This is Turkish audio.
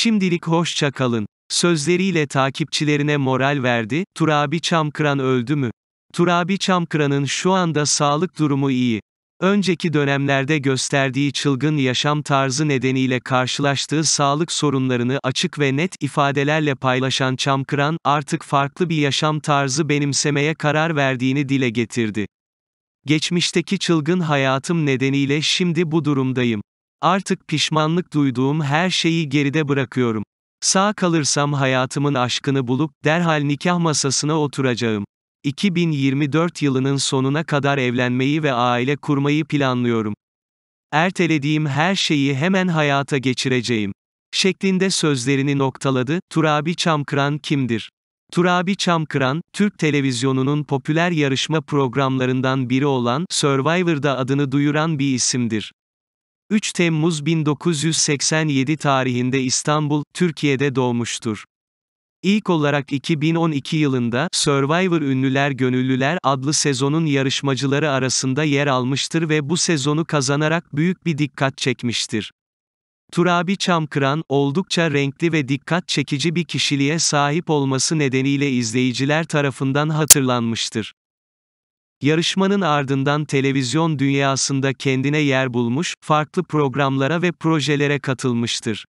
Şimdilik hoşça kalın. Sözleriyle takipçilerine moral verdi, Turabi Çamkıran öldü mü? Turabi Çamkıran'ın şu anda sağlık durumu iyi. Önceki dönemlerde gösterdiği çılgın yaşam tarzı nedeniyle karşılaştığı sağlık sorunlarını açık ve net ifadelerle paylaşan Çamkıran, artık farklı bir yaşam tarzı benimsemeye karar verdiğini dile getirdi. Geçmişteki çılgın hayatım nedeniyle şimdi bu durumdayım. Artık pişmanlık duyduğum her şeyi geride bırakıyorum. Sağ kalırsam hayatımın aşkını bulup derhal nikah masasına oturacağım. 2024 yılının sonuna kadar evlenmeyi ve aile kurmayı planlıyorum. Ertelediğim her şeyi hemen hayata geçireceğim. Şeklinde sözlerini noktaladı, Turabi Çamkıran kimdir? Turabi Çamkıran, Türk televizyonunun popüler yarışma programlarından biri olan, Survivor'da adını duyuran bir isimdir. 3 Temmuz 1987 tarihinde İstanbul, Türkiye'de doğmuştur. İlk olarak 2012 yılında Survivor Ünlüler Gönüllüler adlı sezonun yarışmacıları arasında yer almıştır ve bu sezonu kazanarak büyük bir dikkat çekmiştir. Turabi Çamkıran, oldukça renkli ve dikkat çekici bir kişiliğe sahip olması nedeniyle izleyiciler tarafından hatırlanmıştır. Yarışmanın ardından televizyon dünyasında kendine yer bulmuş, farklı programlara ve projelere katılmıştır.